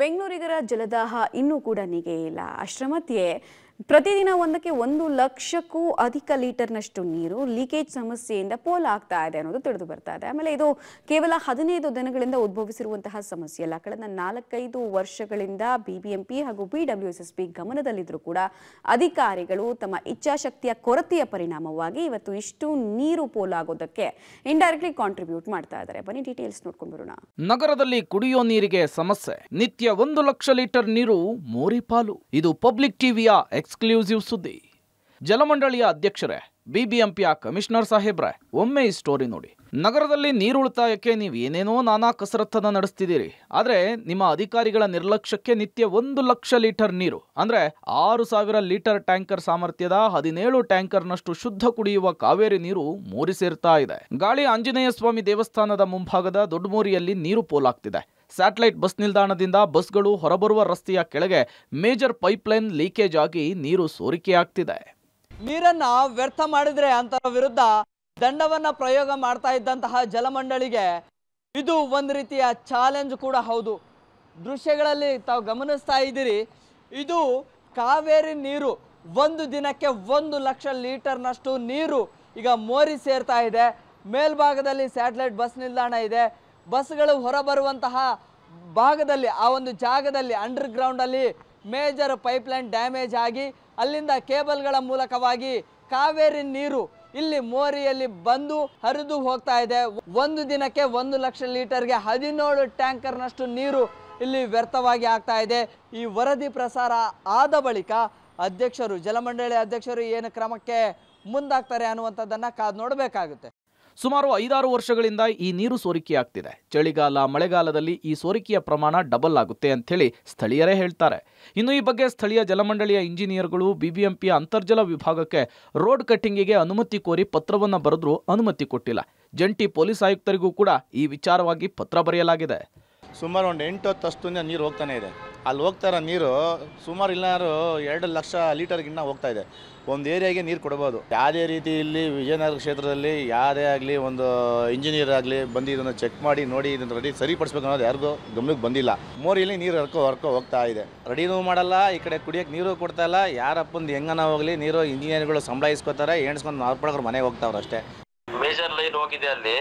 ಬೆಂಗಳೂರಿಗರ ಜಲದಾಹ ಇನ್ನೂ ಕೂಡ ನಿಗೆಯಿಲ್ಲ ಅಶ್ರಮತ್ಯೆ ಪ್ರತಿದಿನ ಒಂದಕ್ಕೆ ಒಂದು ಲಕ್ಷಕ್ಕೂ ಅಧಿಕ ಲೀಟರ್ನಷ್ಟು ನೀರು ಲೀಕೇಜ್ ಸಮಸ್ಯೆಯಿಂದ ಪೋಲ್ ಆಗ್ತಾ ಇದೆ ಅನ್ನೋದು ತಿಳಿದು ಬರ್ತಾ ಇದೆ ಆಮೇಲೆ ಇದು ಕೇವಲ ಹದಿನೈದು ದಿನಗಳಿಂದ ಉದ್ಭವಿಸಿರುವಂತಹ ಸಮಸ್ಯೆ ಅಲ್ಲ ಕಳೆದ ನಾಲ್ಕೈದು ವರ್ಷಗಳಿಂದ ಬಿಬಿಎಂಪಿ ಹಾಗೂ ಬಿಡಬ್ಲ್ಯೂಎಸ್ಎಸ್ಪಿ ಗಮನದಲ್ಲಿದ್ದರೂ ಕೂಡ ಅಧಿಕಾರಿಗಳು ತಮ್ಮ ಇಚ್ಛಾಶಕ್ತಿಯ ಕೊರತೆಯ ಪರಿಣಾಮವಾಗಿ ಇವತ್ತು ಇಷ್ಟು ನೀರು ಪೋಲಾಗೋದಕ್ಕೆ ಇಂಡೈರೆಕ್ಟ್ಲಿ ಕಾಂಟ್ರಿಬ್ಯೂಟ್ ಮಾಡ್ತಾ ಇದ್ದಾರೆ ಬನ್ನಿ ಡೀಟೇಲ್ಸ್ ನೋಡ್ಕೊಂಡು ಬರೋಣ ನಗರದಲ್ಲಿ ಕುಡಿಯೋ ನೀರಿಗೆ ಸಮಸ್ಯೆ ನಿತ್ಯ ಒಂದು ಲಕ್ಷ ಲೀಟರ್ ನೀರು ಮೋರಿಪಾಲು ಇದು ಪಬ್ಲಿಕ್ ಟಿವಿಯ ಎಕ್ಸ್ಕ್ಲೂಸಿವ್ ಸುದ್ದಿ ಜಲಮಂಡಳಿಯ ಅಧ್ಯಕ್ಷರೇ ಬಿಬಿಎಂಪಿಯ ಕಮಿಷನರ್ ಸಾಹೇಬ್ರೆ ಒಮ್ಮೆ ಈ ಸ್ಟೋರಿ ನೋಡಿ ನಗರದಲ್ಲಿ ನೀರು ಉಳಿತಾಯಕ್ಕೆ ನೀವು ಏನೇನೋ ನಾನಾ ಕಸರತ್ತನ್ನು ನಡೆಸ್ತಿದ್ದೀರಿ ಆದರೆ ನಿಮ್ಮ ಅಧಿಕಾರಿಗಳ ನಿರ್ಲಕ್ಷ್ಯಕ್ಕೆ ನಿತ್ಯ ಒಂದು ಲಕ್ಷ ಲೀಟರ್ ನೀರು ಅಂದರೆ ಆರು ಸಾವಿರ ಲೀಟರ್ ಟ್ಯಾಂಕರ್ ಸಾಮರ್ಥ್ಯದ ಹದಿನೇಳು ಟ್ಯಾಂಕರ್ನಷ್ಟು ಶುದ್ಧ ಕುಡಿಯುವ ಕಾವೇರಿ ನೀರು ಮೂರಿಸಿರ್ತಾ ಇದೆ ಗಾಳಿ ಆಂಜನೇಯ ಸ್ವಾಮಿ ದೇವಸ್ಥಾನದ ಮುಂಭಾಗದ ದೊಡ್ಡಮೂರಿಯಲ್ಲಿ ನೀರು ಪೋಲಾಗ್ತಿದೆ ಸ್ಯಾಟಲೈಟ್ ಬಸ್ ನಿಲ್ದಾಣದಿಂದ ಬಸ್ಗಳು ಹೊರಬರುವ ರಸ್ತೆಯ ಕೆಳಗೆ ಮೇಜರ್ ಪೈಪ್ಲೈನ್ ಲೀಕೇಜ್ ಆಗಿ ನೀರು ಸೋರಿಕೆಯಾಗ್ತಿದೆ ನೀರನ್ನ ವ್ಯರ್ಥ ಮಾಡಿದ್ರೆ ಅಂತ ವಿರುದ್ಧ ದಂಡವನ್ನ ಪ್ರಯೋಗ ಮಾಡ್ತಾ ಇದ್ದಂತಹ ಜಲಮಂಡಳಿಗೆ ಇದು ಒಂದು ರೀತಿಯ ಚಾಲೆಂಜ್ ಕೂಡ ಹೌದು ದೃಶ್ಯಗಳಲ್ಲಿ ತಾವು ಗಮನಿಸ್ತಾ ಇದ್ದೀರಿ ಇದು ಕಾವೇರಿ ನೀರು ಒಂದು ದಿನಕ್ಕೆ ಒಂದು ಲಕ್ಷ ಲೀಟರ್ನಷ್ಟು ನೀರು ಈಗ ಮೋರಿ ಸೇರ್ತಾ ಇದೆ ಮೇಲ್ಭಾಗದಲ್ಲಿ ಸ್ಯಾಟಲೈಟ್ ಬಸ್ ನಿಲ್ದಾಣ ಇದೆ ಬಸ್ಗಳು ಹೊರಬರುವಂತಹ ಭಾಗದಲ್ಲಿ ಆ ಒಂದು ಜಾಗದಲ್ಲಿ ಅಂಡರ್ ಗ್ರೌಂಡಲ್ಲಿ ಮೇಜರ್ ಪೈಪ್ಲೈನ್ ಡ್ಯಾಮೇಜ್ ಆಗಿ ಅಲ್ಲಿಂದ ಕೇಬಲ್ಗಳ ಮೂಲಕವಾಗಿ ಕಾವೇರಿ ನೀರು ಇಲ್ಲಿ ಮೋರಿಯಲ್ಲಿ ಬಂದು ಹರಿದು ಹೋಗ್ತಾ ಇದೆ ಒಂದು ದಿನಕ್ಕೆ ಒಂದು ಲಕ್ಷ ಲೀಟರ್ಗೆ ಹದಿನೇಳು ಟ್ಯಾಂಕರ್ನಷ್ಟು ನೀರು ಇಲ್ಲಿ ವ್ಯರ್ಥವಾಗಿ ಆಗ್ತಾ ಇದೆ ಈ ವರದಿ ಪ್ರಸಾರ ಆದ ಬಳಿಕ ಅಧ್ಯಕ್ಷರು ಜಲಮಂಡಳಿ ಅಧ್ಯಕ್ಷರು ಏನು ಕ್ರಮಕ್ಕೆ ಮುಂದಾಗ್ತಾರೆ ಅನ್ನುವಂಥದ್ದನ್ನು ಕಾದು ನೋಡಬೇಕಾಗುತ್ತೆ ಸುಮಾರು ಐದಾರು ವರ್ಷಗಳಿಂದ ಈ ನೀರು ಸೋರಿಕೆಯಾಗ್ತಿದೆ ಚಳಿಗಾಲ ಮಳೆಗಾಲದಲ್ಲಿ ಈ ಸೋರಿಕೆಯ ಪ್ರಮಾಣ ಡಬಲ್ ಆಗುತ್ತೆ ಅಂಥೇಳಿ ಸ್ಥಳೀಯರೇ ಹೇಳ್ತಾರೆ ಇನ್ನು ಈ ಬಗ್ಗೆ ಸ್ಥಳೀಯ ಜಲಮಂಡಳಿಯ ಇಂಜಿನಿಯರ್ಗಳು ಬಿಬಿಎಂಪಿಯ ಅಂತರ್ಜಲ ವಿಭಾಗಕ್ಕೆ ರೋಡ್ ಕಟ್ಟಿಂಗಿಗೆ ಅನುಮತಿ ಕೋರಿ ಪತ್ರವನ್ನು ಬರೆದ್ರೂ ಅನುಮತಿ ಕೊಟ್ಟಿಲ್ಲ ಜಂಟಿ ಪೊಲೀಸ್ ಆಯುಕ್ತರಿಗೂ ಕೂಡ ಈ ವಿಚಾರವಾಗಿ ಪತ್ರ ಬರೆಯಲಾಗಿದೆ ಸುಮಾರು ಒಂದು ಎಂಟು ಹತ್ತು ಅಷ್ಟು ನೀರು ಹೋಗ್ತಾನೆ ಇದೆ ಅಲ್ಲಿ ಹೋಗ್ತಾ ಇರೋ ನೀರು ಸುಮಾರು ಇಲ್ಲಾರು ಎರಡು ಲಕ್ಷ ಲೀಟರ್ಗಿನ್ನ ಹೋಗ್ತಾ ಇದೆ ಒಂದು ಏರಿಯಾಗೆ ನೀರು ಕೊಡ್ಬೋದು ಯಾವುದೇ ರೀತಿ ಇಲ್ಲಿ ವಿಜಯನಗರ ಕ್ಷೇತ್ರದಲ್ಲಿ ಯಾವುದೇ ಆಗಲಿ ಒಂದು ಇಂಜಿನಿಯರ್ ಆಗಲಿ ಬಂದು ಇದನ್ನು ಚೆಕ್ ಮಾಡಿ ನೋಡಿ ಇದನ್ನು ರೆಡಿ ಸರಿಪಡಿಸ್ಬೇಕು ಅನ್ನೋದು ಯಾರಿಗೂ ಗಮನಕ್ಕೆ ಬಂದಿಲ್ಲ ಮೋರಿ ಇಲ್ಲಿ ನೀರು ಹರ್ಕೋ ಹರ್ಕೋ ಹೋಗ್ತಾ ಇದೆ ರೆಡಿನೂ ಮಾಡಲ್ಲ ಈ ಕಡೆ ಕುಡಿಯೋಕ್ಕೆ ನೀರು ಕೊಡ್ತಾ ಇಲ್ಲ ಯಾರಪ್ಪಂದು ಹೆಂಗನ ಹೋಗಲಿ ನೀರು ಇಂಜಿನಿಯರ್ಗಳು ಸಂಬಳ ಇಸ್ಕೋತಾರೆ ಎಣ್ಸ್ಕೊಂಡು ನಾರ್ಪಡೋರು ಮನೆಗೆ ಹೋಗ್ತಾವ್ರು ಅಷ್ಟೇ ಮೇಜರ್ ಹೋಗಿದೆ ಅಲ್ಲಿ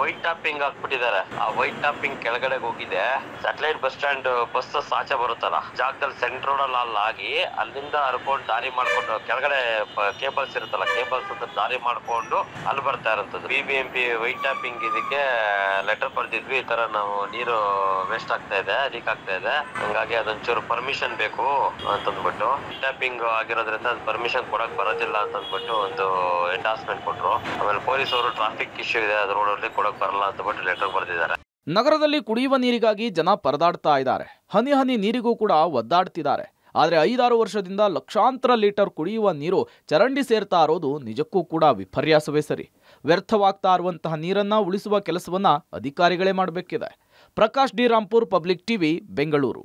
ವೈಟ್ ಟಾಪಿಂಗ್ ಹಾಕ್ಬಿಟ್ಟಿದ್ದಾರೆ ಆ ವೈಟ್ ಟಾಪಿಂಗ್ ಕೆಳಗಡೆ ಹೋಗಿದೆ ಸ್ಯಾಟಲೈಟ್ ಬಸ್ ಸ್ಟಾಂಡ್ ಬಸ್ ಸಾಚೆ ಬರುತ್ತಲ್ಲ ಜಾಗದಲ್ಲಿ ಸೆಂಟ್ರ್ ರೋಡ್ ಅಲ್ಲಿ ಆಗಿ ಅಲ್ಲಿಂದ ಹರ್ಕೊಂಡು ದಾರಿ ಮಾಡ್ಕೊಂಡು ಕೆಳಗಡೆ ಕೇಬಲ್ಸ್ ಇರುತ್ತಲ್ಲ ಕೇಬಲ್ಸ್ ಅಂತ ದಾರಿ ಮಾಡ್ಕೊಂಡು ಅಲ್ಲಿ ಬರ್ತಾ ಇರೋದು B B M P white topping ಇದಕ್ಕೆ ಲೆಟರ್ ಬರ್ದಿದ್ವಿ ಈ ತರ ನಾವು ನೀರು ವೇಸ್ಟ್ ಆಗ್ತಾ ಇದೆ ಲೀಕ್ ಆಗ್ತಾ ಇದೆ ಹಂಗಾಗಿ ಅದೊಂಚೂರು ಪರ್ಮಿಷನ್ ಬೇಕು ಅಂತಂದ್ಬಿಟ್ಟು ಟಾಪಿಂಗ್ ಆಗಿರೋದ್ರಿಂದ ಅದು ಪರ್ಮಿಷನ್ ಕೊಡಕ್ ಬರೋದಿಲ್ಲ ಅಂತಂದ್ಬಿಟ್ಟು ಒಂದು ಎಂಡಾಸ್ಮೆಂಟ್ ಕೊಟ್ರು ಆಮೇಲೆ ಅವರು ಟ್ರಾಫಿಕ್ ನಗರದಲ್ಲಿ ಕುಡಿಯುವ ನೀರಿಗಾಗಿ ಜನ ಪರದಾಡ್ತಾ ಇದ್ದಾರೆ ಹನಿ ಹನಿ ನೀರಿಗೂ ಕೂಡ ಒದ್ದಾಡ್ತಿದ್ದಾರೆ ಆದರೆ ಐದಾರು ವರ್ಷದಿಂದ ಲಕ್ಷಾಂತರ ಲೀಟರ್ ಕುಡಿಯುವ ನೀರು ಚರಂಡಿ ಸೇರ್ತಾ ಇರೋದು ನಿಜಕ್ಕೂ ಕೂಡ ವಿಪರ್ಯಾಸವೇ ಸರಿ ವ್ಯರ್ಥವಾಗ್ತಾ ಇರುವಂತಹ ನೀರನ್ನ ಉಳಿಸುವ ಕೆಲಸವನ್ನ ಅಧಿಕಾರಿಗಳೇ ಮಾಡಬೇಕಿದೆ Prakash D Rampur public TV Bengaluru